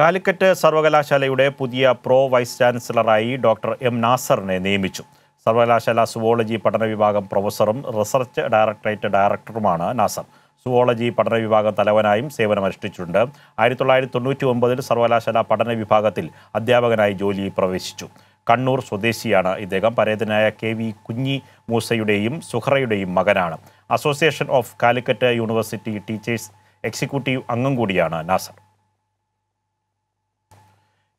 കാലിക്കറ്റ് സർവകലാശാലയുടെ പുതിയ pro vice ചാൻസലറായി ഡോക്ടർ എം നാസറിനെ നിയമിച്ചു സർവകലാശാല സുവോളജി പഠന വിഭാഗം പ്രൊഫസറും റിസർച്ച് ഡയറക്ടറേറ്റ് ഡയറക്ടറുമാണ് നാസർ സുവോളജി പഠന വിഭാഗം തലവനായും സേവനമനുഷ്ഠിച്ചിട്ടുണ്ട് ആയിരത്തി തൊള്ളായിരത്തി തൊണ്ണൂറ്റി ഒമ്പതിൽ സർവകലാശാല പഠന വിഭാഗത്തിൽ അധ്യാപകനായി ജോലി പ്രവേശിച്ചു കണ്ണൂർ സ്വദേശിയാണ് ഇദ്ദേഹം പരേതനായ കെ വി കുഞ്ഞി മൂസയുടെയും സുഹറയുടെയും മകനാണ് association of Calicut university teachers executive അംഗം കൂടിയാണ് നാസർ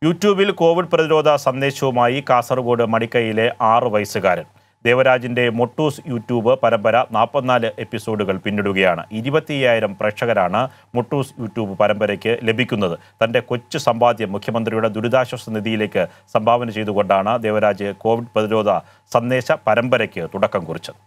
യൂട്യൂബിൽ കോവിഡ് പ്രതിരോധ സന്ദേശവുമായി കാസർഗോഡ് മടിക്കൈയിലെ ആറ് വയസ്സുകാരൻ ദേവരാജിൻ്റെ മൊട്ടൂസ് യൂട്യൂബ് പരമ്പര നാൽപ്പത്തിനാല് എപ്പിസോഡുകൾ പിന്നിടുകയാണ് ഇരുപത്തിയ്യായിരം പ്രേക്ഷകരാണ് മൊട്ടൂസ് യൂട്യൂബ് പരമ്പരയ്ക്ക് ലഭിക്കുന്നത് തൻ്റെ കൊച്ചു സമ്പാദ്യം മുഖ്യമന്ത്രിയുടെ ദുരിതാശ്വാസ നിധിയിലേക്ക് സംഭാവന ചെയ്തുകൊണ്ടാണ് ദേവരാജ് കോവിഡ് പ്രതിരോധ സന്ദേശ പരമ്പരയ്ക്ക് തുടക്കം കുറിച്ചത്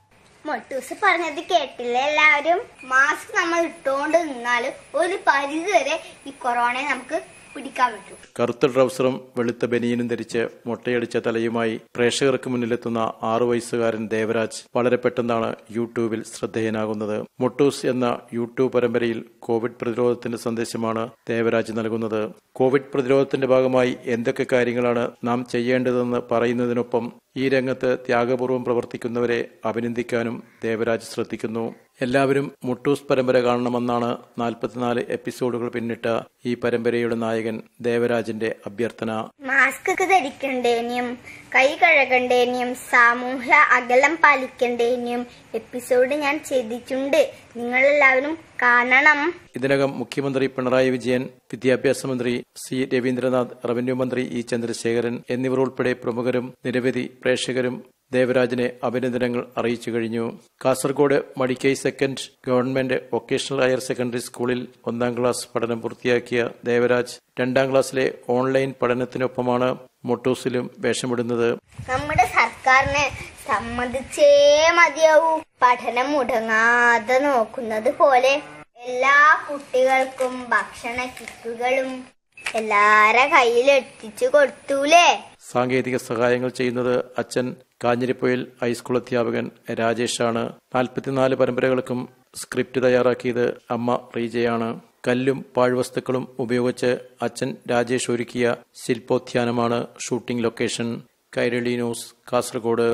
മൊട്ടൂസ് പറഞ്ഞത് കേട്ടില്ല എല്ലാവരും മാസ്ക് നമ്മൾ ഇട്ടുകൊണ്ട് നിന്നാലും ഒരു പരിധി വരെ ഈ കൊറോണയെ നമുക്ക് പിടിക്കാൻ പറ്റും കറുത്ത ട്രൗസറും വെളുത്ത ബനിയനും ധരിച്ച് മുട്ടയടിച്ച തലയുമായി പ്രേക്ഷകർക്ക് മുന്നിലെത്തുന്ന ആറു വയസ്സുകാരൻ ദേവരാജ് വളരെ പെട്ടെന്നാണ് യൂട്യൂബിൽ ശ്രദ്ധേയനാകുന്നത് മൊട്ടൂസ് എന്ന യൂട്യൂബ് പരമ്പരയിൽ കോവിഡ് പ്രതിരോധത്തിന്റെ സന്ദേശമാണ് ദേവരാജ് നൽകുന്നത് കോവിഡ് പ്രതിരോധത്തിന്റെ ഭാഗമായി എന്തൊക്കെ കാര്യങ്ങളാണ് നാം ചെയ്യേണ്ടതെന്ന് പറയുന്നതിനൊപ്പം ഈ രംഗത്ത് ത്യാഗപൂർവ്വം പ്രവർത്തിക്കുന്നവരെ അഭിനന്ദിക്കാനും ദേവരാജ് ശ്രദ്ധിക്കുന്നു എല്ലാവരും മുട്ടൂസ് പരമ്പര കാണണമെന്നാണ് നാൽപ്പത്തിനാല് എപ്പിസോഡുകൾ പിന്നിട്ട ഈ പരമ്പരയുടെ നായകൻ ദേവരാജിന്റെ അഭ്യർത്ഥന മാസ്ക് ധരിക്കണ്ടേനിയും കൈ കഴകണ്ടേനിയും സാമൂഹ്യ അകലം പാലിക്കണ്ടേനിയും എപ്പിസോഡ് ഞാൻ ചെയ്തിട്ടുണ്ട് നിങ്ങളെല്ലാവരും കാരണം ഇതിനകം മുഖ്യമന്ത്രി പിണറായി വിജയൻ വിദ്യാഭ്യാസ മന്ത്രി സി രവീന്ദ്രനാഥ് റവന്യൂ മന്ത്രി ഇ ചന്ദ്രശേഖരൻ എന്നിവർ ഉൾപ്പെടെ പ്രമുഖരും നിരവധി പ്രേക്ഷകരും ദേവരാജിനെ അഭിനന്ദനങ്ങൾ അറിയിച്ചു കഴിഞ്ഞു Kasaragod Madikai second government vocational higher secondary സ്കൂളിൽ ഒന്നാം ക്ലാസ് പഠനം പൂർത്തിയാക്കിയ ദേവരാജ് രണ്ടാം ക്ലാസ്സിലെ ഓൺലൈൻ പഠനത്തിനൊപ്പമാണ് മൊട്ടൂസിലും വേഷമിടുന്നത് നമ്മുടെ സർക്കാരിനെ സമ്മതിച്ചേ മതിയാവൂ പഠനം മുടങ്ങാതെ നോക്കുന്നത് പോലെ എല്ലാ കുട്ടികൾക്കും ഭക്ഷണ കിറ്റുകളും എല്ലാര കയ്യിൽ എത്തിച്ചു കൊടുത്തൂലേ സാങ്കേതിക സഹായങ്ങൾ ചെയ്യുന്നത് അച്ഛൻ കാഞ്ഞിരിപ്പുഴയിൽ ഹൈസ്കൂൾ അധ്യാപകൻ രാജേഷാണ് നാൽപ്പത്തിനാല് പരമ്പരകൾക്കും സ്ക്രിപ്റ്റ് തയ്യാറാക്കിയത് അമ്മ റീജയാണ് കല്ലും പാഴ്വസ്തുക്കളും ഉപയോഗിച്ച് അച്ഛൻ രാജേഷ് ഒരുക്കിയ ശില്പോദ്യാനമാണ് shooting location Kairali news Kasaragod